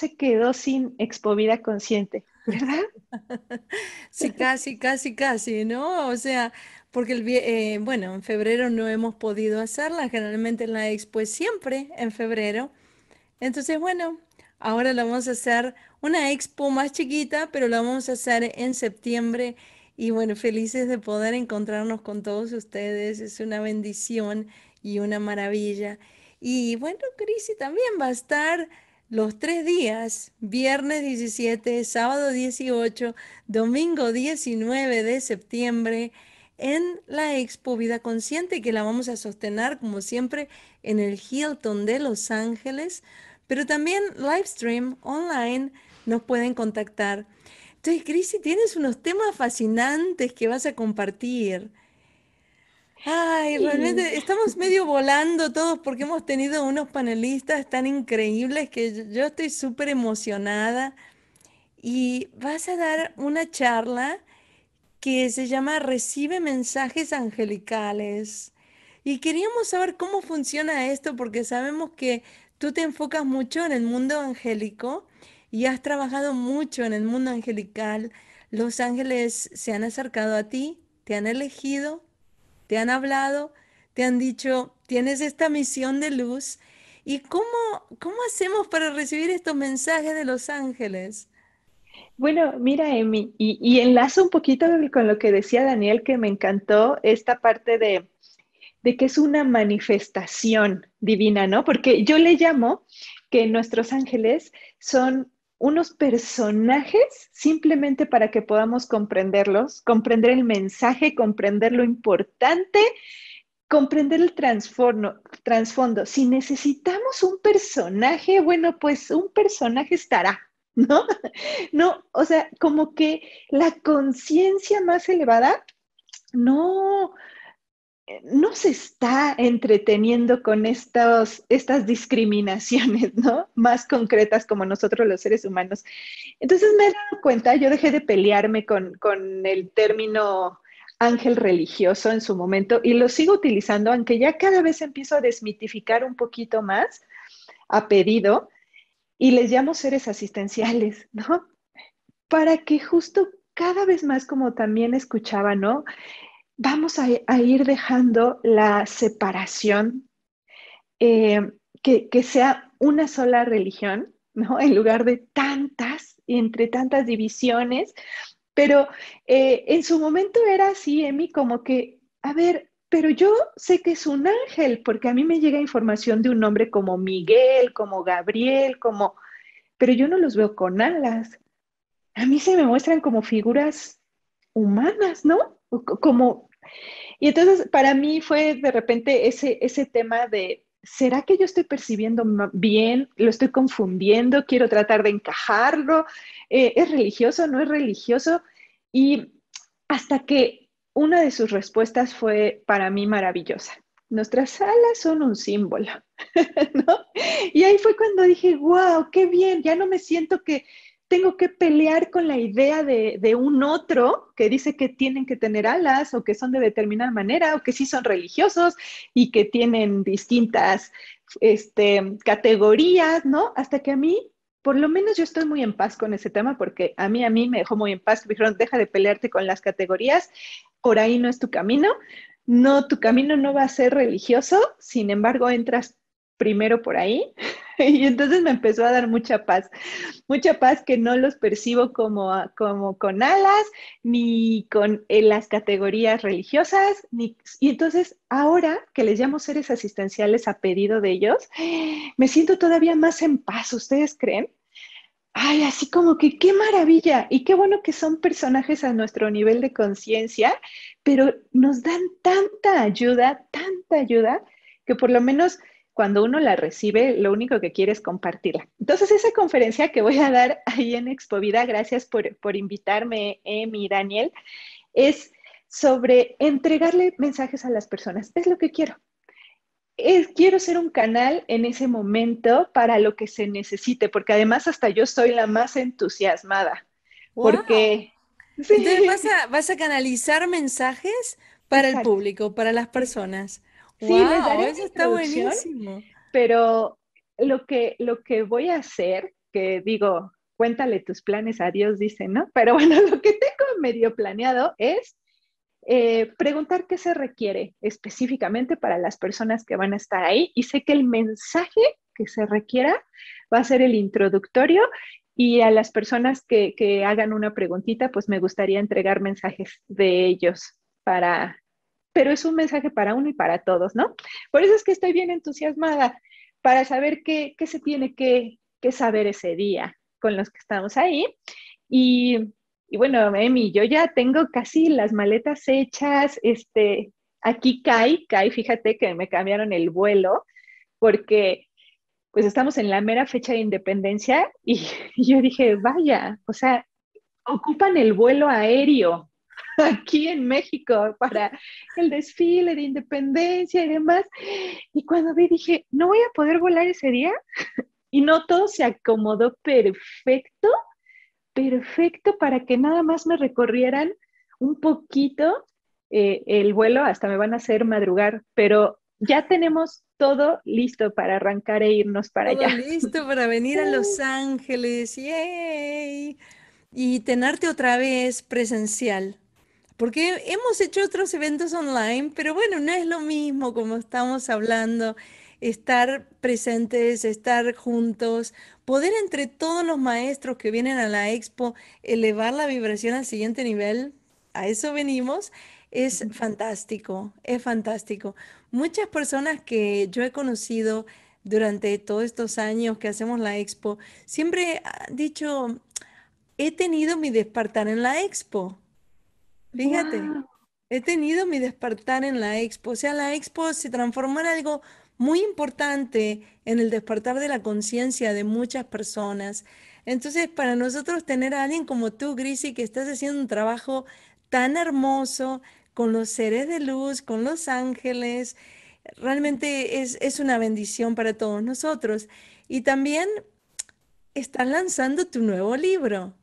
se quedó sin Expo Vida Consciente, ¿verdad? Sí, casi, casi, casi, ¿no? O sea, porque el, eh, bueno, en febrero no hemos podido hacerla, generalmente la Expo es siempre en febrero. Entonces, bueno, ahora la vamos a hacer una Expo más chiquita, pero la vamos a hacer en septiembre. Y bueno, felices de poder encontrarnos con todos ustedes. Es una bendición y una maravilla. Y bueno, Crisi también va a estar los tres días, viernes 17, sábado 18, domingo 19 de septiembre, en la Expo Vida Consciente, que la vamos a sostener, como siempre, en el Hilton de Los Ángeles, pero también live stream online, nos pueden contactar. Entonces, Crisi, tienes unos temas fascinantes que vas a compartir. Ay, realmente estamos medio volando todos porque hemos tenido unos panelistas tan increíbles que yo estoy súper emocionada. Y vas a dar una charla que se llama Recibe mensajes angelicales. Y queríamos saber cómo funciona esto porque sabemos que tú te enfocas mucho en el mundo angélico y has trabajado mucho en el mundo angelical. Los ángeles se han acercado a ti, te han elegido te han hablado, te han dicho, tienes esta misión de luz. ¿Y cómo, cómo hacemos para recibir estos mensajes de los ángeles? Bueno, mira, Emi, y, y, enlazo un poquito con lo que decía Daniel, que me encantó esta parte de, de que es una manifestación divina, ¿no? Porque yo le llamo que nuestros ángeles son unos personajes simplemente para que podamos comprenderlos, comprender el mensaje, comprender lo importante, comprender el trasfondo. Si necesitamos un personaje, bueno, pues un personaje estará, ¿no? No, o sea, como que la conciencia más elevada no, no se está entreteniendo con estas discriminaciones, ¿no? Más concretas como nosotros los seres humanos. Entonces me he dado cuenta, yo dejé de pelearme con, con el término ángel religioso en su momento y lo sigo utilizando, aunque ya cada vez empiezo a desmitificar un poquito más a pedido y les llamo seres asistenciales, ¿no? Para que justo cada vez más, como también escuchaba, ¿no? vamos a, ir dejando la separación, eh, que, sea una sola religión, ¿no? En lugar de tantas, entre tantas divisiones. Pero eh, en su momento era así, Emi, como que, a ver, pero yo sé que es un ángel, porque a mí me llega información de un hombre como Miguel, como Gabriel, como, pero yo no los veo con alas. A mí se me muestran como figuras humanas, ¿no? Como y entonces para mí fue de repente ese, ese tema de, ¿será que yo estoy percibiendo bien? ¿Lo estoy confundiendo? ¿Quiero tratar de encajarlo? Eh, ¿Es religioso? ¿No es religioso? Y hasta que una de sus respuestas fue para mí maravillosa. Nuestras alas son un símbolo, ¿no? Y ahí fue cuando dije, wow, qué bien, ya no me siento que, tengo que pelear con la idea de, un otro que dice que tienen que tener alas o que son de determinada manera o que sí son religiosos y que tienen distintas este, categorías, ¿no? Hasta que a mí, por lo menos yo estoy muy en paz con ese tema porque a mí, a mí me dejó muy en paz, me dijeron, deja de pelearte con las categorías, por ahí no es tu camino, no, tu camino no va a ser religioso, sin embargo, entras primero por ahí y entonces me empezó a dar mucha paz, mucha paz que no los percibo como, como con alas, ni con las categorías religiosas, ni, y entonces ahora que les llamo seres asistenciales a pedido de ellos, me siento todavía más en paz, ¿ustedes creen? Ay, así como que qué maravilla y qué bueno que son personajes a nuestro nivel de conciencia, pero nos dan tanta ayuda, tanta ayuda, que por lo menos cuando uno la recibe, lo único que quiere es compartirla. Entonces, esa conferencia que voy a dar ahí en Expo Vida, gracias por, invitarme, Emi, Daniel, es sobre entregarle mensajes a las personas. Es lo que quiero. quiero ser un canal en ese momento para lo que se necesite, porque además hasta yo soy la más entusiasmada. Wow. Porque... Entonces vas, a, canalizar mensajes para el público, para las personas. Sí, les eso está buenísimo. Pero lo que, lo que voy a hacer, que digo, cuéntale tus planes a Dios, dice, ¿no? Pero bueno, lo que tengo medio planeado es eh, preguntar qué se requiere específicamente para las personas que van a estar ahí. Y sé que el mensaje que se requiera va a ser el introductorio y a las personas que, que hagan una preguntita, pues me gustaría entregar mensajes de ellos para pero es un mensaje para uno y para todos, ¿no? Por eso es que estoy bien entusiasmada para saber qué, se tiene que, saber ese día con los que estamos ahí. Y, bueno, Emi, yo ya tengo casi las maletas hechas, este, aquí cae, cae, fíjate que me cambiaron el vuelo porque pues estamos en la mera fecha de independencia y yo dije, vaya, o sea, ocupan el vuelo aéreo aquí en México para el desfile de independencia y demás. Y cuando vi dije, no voy a poder volar ese día. Y no todo se acomodó perfecto, perfecto para que nada más me recorrieran un poquito eh, el vuelo, hasta me van a hacer madrugar, pero ya tenemos todo listo para arrancar e irnos para allá. Listo para venir a Los Ángeles, Y tenerte otra vez presencial porque hemos hecho otros eventos online, pero bueno, no es lo mismo como estamos hablando, estar presentes, estar juntos, poder entre todos los maestros que vienen a la expo elevar la vibración al siguiente nivel, a eso venimos, es fantástico, es fantástico. Muchas personas que yo he conocido durante todos estos años que hacemos la expo, siempre han dicho, he tenido mi despertar en la expo Fíjate, he tenido mi despertar en la expo. O sea, la expo se transformó en algo muy importante en el despertar de la conciencia de muchas personas. Entonces, para nosotros tener a alguien como tú, Grisi, que estás haciendo un trabajo tan hermoso con los seres de luz, con los ángeles, realmente es, una bendición para todos nosotros. Y también estás lanzando tu nuevo libro.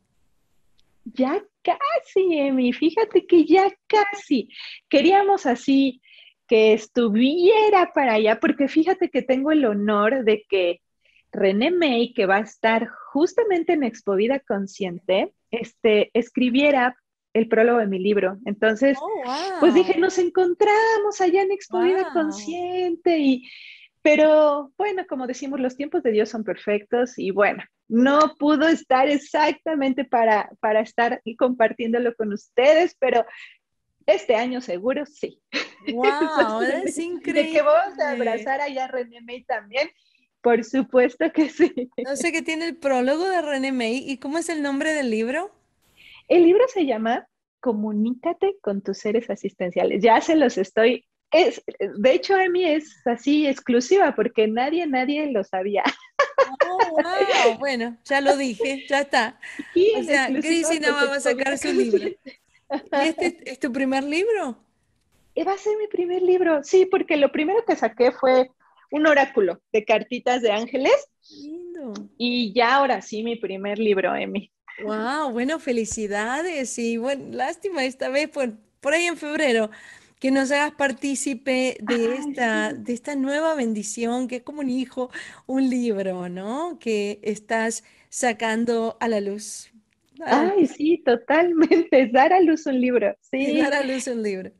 Ya casi, Emi, fíjate que ya casi. Queríamos así que estuviera para allá, porque fíjate que tengo el honor de que René May, que va a estar justamente en Expo Vida Consciente, este, escribiera el prólogo de mi libro. Entonces, oh, pues dije, nos encontramos allá en Expo Vida Consciente y... Pero bueno, como decimos, los tiempos de Dios son perfectos y bueno, no pudo estar exactamente para, estar y compartiéndolo con ustedes, pero este año seguro sí. ¡Wow! es increíble. De que vamos a abrazar allá a René May también. Por supuesto que sí. No sé qué tiene el prólogo de René May y cómo es el nombre del libro. El libro se llama Comunícate con tus seres asistenciales. Ya se los estoy. Es, de hecho, a mí es así exclusiva porque nadie, nadie lo sabía. Oh, wow. Bueno, ya lo dije, ya está. O sea, Cristina va a sacar su libro. este es tu primer libro? Eh, va a ser mi primer libro, sí, porque lo primero que saqué fue un oráculo de cartitas de ángeles. Lindo. Y ya ahora sí, mi primer libro, Emi. Wow, bueno, felicidades y bueno, lástima esta vez por ahí en febrero que nos hagas partícipe de esta, de esta nueva bendición que es como un hijo, un libro, ¿no? Que estás sacando a la luz. Ay, sí, totalmente. Dar a luz un libro. Sí. Dar a luz un libro.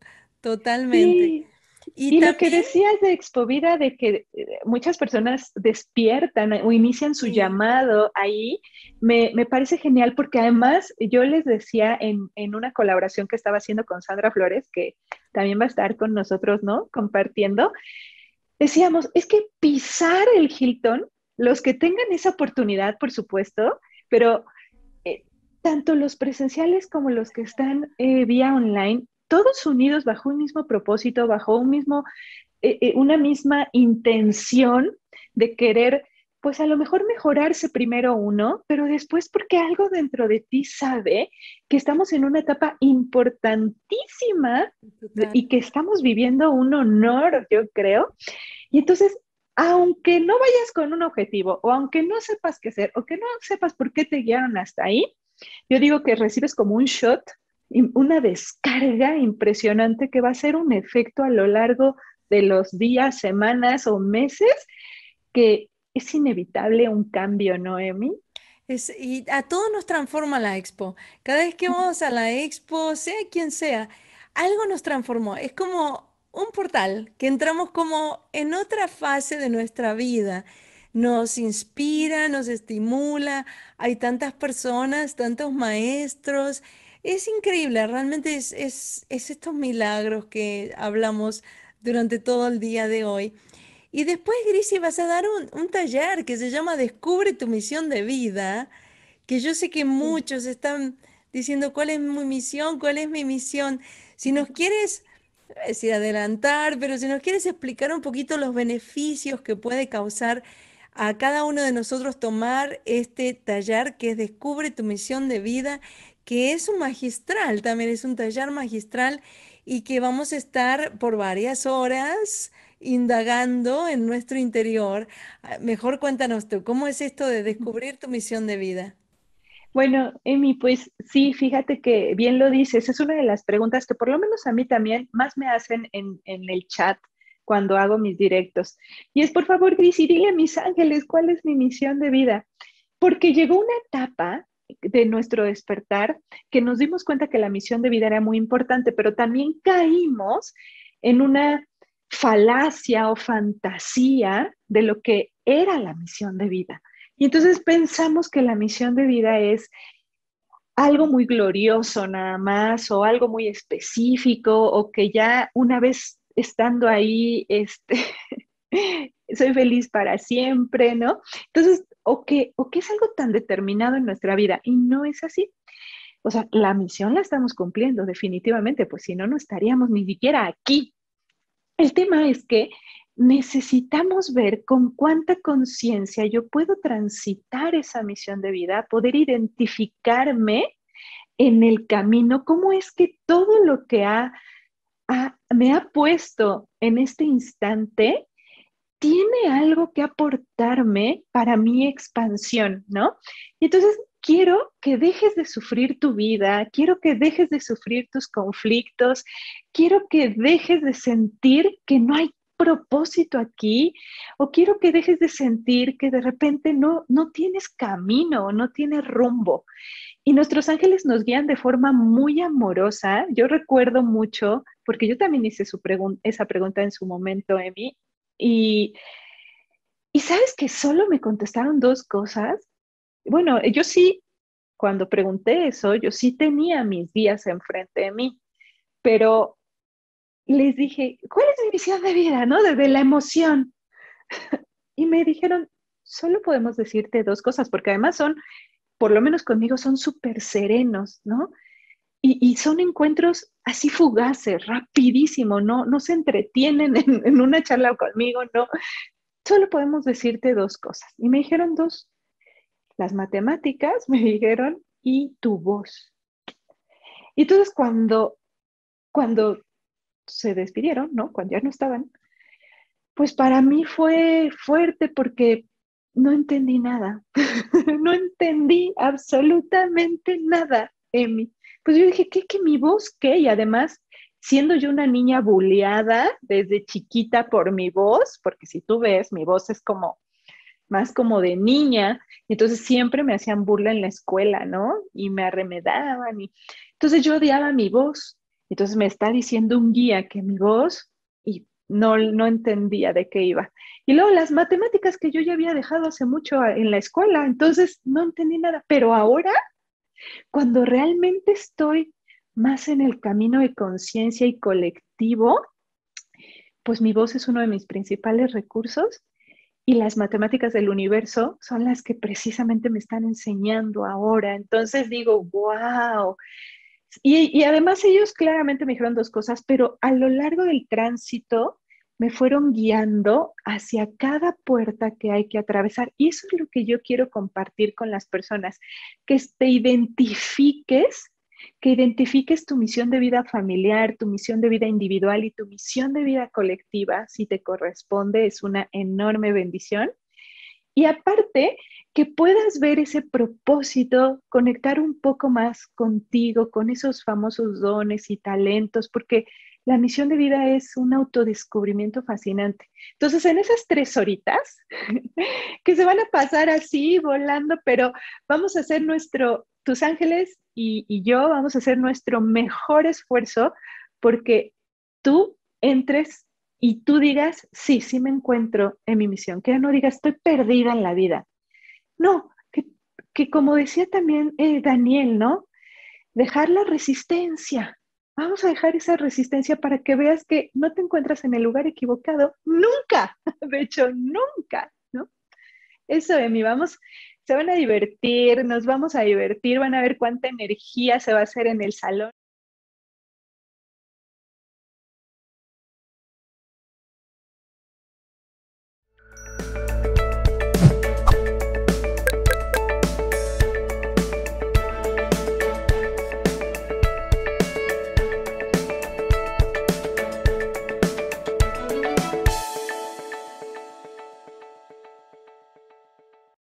Totalmente. Y, lo que decías de Expovida, de que eh, muchas personas despiertan eh, o inician su llamado ahí, me, parece genial porque además yo les decía en, una colaboración que estaba haciendo con Sandra Flores, que también va a estar con nosotros, ¿no? Compartiendo, decíamos, es que pisar el Hilton, los que tengan esa oportunidad, por supuesto, pero eh, tanto los presenciales como los que están vía online, todos unidos bajo un mismo propósito, bajo un mismo, eh, eh, una misma intención de querer, pues a lo mejor mejorarse primero uno, pero después porque algo dentro de ti sabe que estamos en una etapa importantísima y que estamos viviendo un honor, yo creo. Y entonces aunque no vayas con un objetivo o aunque no sepas qué hacer o que no sepas por qué te guiaron hasta ahí, yo digo que recibes como un shot una descarga impresionante que va a ser un efecto a lo largo de los días, semanas o meses, que es inevitable un cambio, Noemi. Es, y a todos nos transforma la expo. Cada vez que vamos a la expo, sea quien sea, algo nos transformó. Es como un portal que entramos como en otra fase de nuestra vida. Nos inspira, nos estimula. Hay tantas personas, tantos maestros. Es increíble, realmente es, estos milagros que hablamos durante todo el día de hoy. Y después, Grisi, vas a dar un, taller que se llama Descubre tu misión de vida, que yo sé que muchos están diciendo cuál es mi misión, cuál es mi misión. Si nos quieres, decir eh, adelantar, pero si nos quieres explicar un poquito los beneficios que puede causar a cada uno de nosotros tomar este taller que es Descubre tu misión de vida, que es un magistral, también es un taller magistral y que vamos a estar por varias horas indagando en nuestro interior. Ah, mejor cuéntanos tú, ¿cómo es esto de descubrir tu misión de vida? Bueno, Emi, pues sí, fíjate que bien lo dices, es una de las preguntas que por lo menos a mí también más me hacen en, el chat cuando hago mis directos. Y es, por favor, Gris, y dile a mis ángeles cuál es mi misión de vida. Porque llegó una etapa de nuestro despertar que nos dimos cuenta que la misión de vida era muy importante, pero también caímos en una falacia o fantasía de lo que era la misión de vida. Y entonces pensamos que la misión de vida es algo muy glorioso nada más o algo muy específico o que ya una vez estando ahí, este, soy feliz para siempre, ¿no? Entonces, o qué o que es algo tan determinado en nuestra vida y no es así. O sea, la misión la estamos cumpliendo definitivamente, pues si no, no estaríamos ni siquiera aquí. El tema es que necesitamos ver con cuánta conciencia yo puedo transitar esa misión de vida, poder identificarme en el camino, cómo es que todo lo que ha, me ha puesto en este instante tiene algo que aportarme para mi expansión, ¿no? Y entonces quiero que dejes de sufrir tu vida, quiero que dejes de sufrir tus conflictos, quiero que dejes de sentir que no hay propósito aquí o quiero que dejes de sentir que de repente no, no tienes camino, no tienes rumbo. Y nuestros ángeles nos guían de forma muy amorosa. Yo recuerdo mucho, porque yo también hice su esa pregunta en su momento, Emi, y, y sabes que solo me contestaron dos cosas. Bueno, yo sí, cuando pregunté eso, yo sí tenía mis días enfrente de mí, pero les dije, ¿cuál es mi visión de vida? ¿No? Desde la emoción. y me dijeron, solo podemos decirte dos cosas, porque además son, por lo menos conmigo, son súper serenos, ¿no? Y, son encuentros así fugaces, rapidísimo, no, no se entretienen en, una charla conmigo, no. Solo podemos decirte dos cosas. Y me dijeron dos, las matemáticas, me dijeron, y tu voz. Y entonces cuando, cuando se despidieron, ¿no? Cuando ya no estaban, pues para mí fue fuerte porque no entendí nada. no entendí absolutamente nada, Emi pues yo dije, ¿qué, qué mi voz qué? Y además, siendo yo una niña buleada desde chiquita por mi voz, porque si tú ves, mi voz es como más como de niña, y entonces siempre me hacían burla en la escuela, ¿no? Y me arremedaban, y entonces yo odiaba mi voz, entonces me está diciendo un guía que mi voz, y no, no entendía de qué iba. Y luego las matemáticas que yo ya había dejado hace mucho en la escuela, entonces no entendí nada, pero ahora cuando realmente estoy más en el camino de conciencia y colectivo, pues mi voz es uno de mis principales recursos y las matemáticas del universo son las que precisamente me están enseñando ahora. Entonces digo, wow. Y, y además ellos claramente me dijeron dos cosas, pero a lo largo del tránsito me fueron guiando hacia cada puerta que hay que atravesar. Y eso es lo que yo quiero compartir con las personas, que te identifiques, que identifiques tu misión de vida familiar, tu misión de vida individual y tu misión de vida colectiva, si te corresponde, es una enorme bendición. Y aparte, que puedas ver ese propósito, conectar un poco más contigo, con esos famosos dones y talentos, porque la misión de vida es un autodescubrimiento fascinante. Entonces, en esas tres horitas que se van a pasar así volando, pero vamos a hacer nuestro, tus ángeles y, yo vamos a hacer nuestro mejor esfuerzo porque tú entres y tú digas, sí, sí me encuentro en mi misión, que no digas, estoy perdida en la vida. No, que, como decía también eh, Daniel, ¿no? Dejar la resistencia, Vamos a dejar esa resistencia para que veas que no te encuentras en el lugar equivocado nunca, de hecho, nunca, ¿no? Eso, mí vamos, se van a divertir, nos vamos a divertir, van a ver cuánta energía se va a hacer en el salón.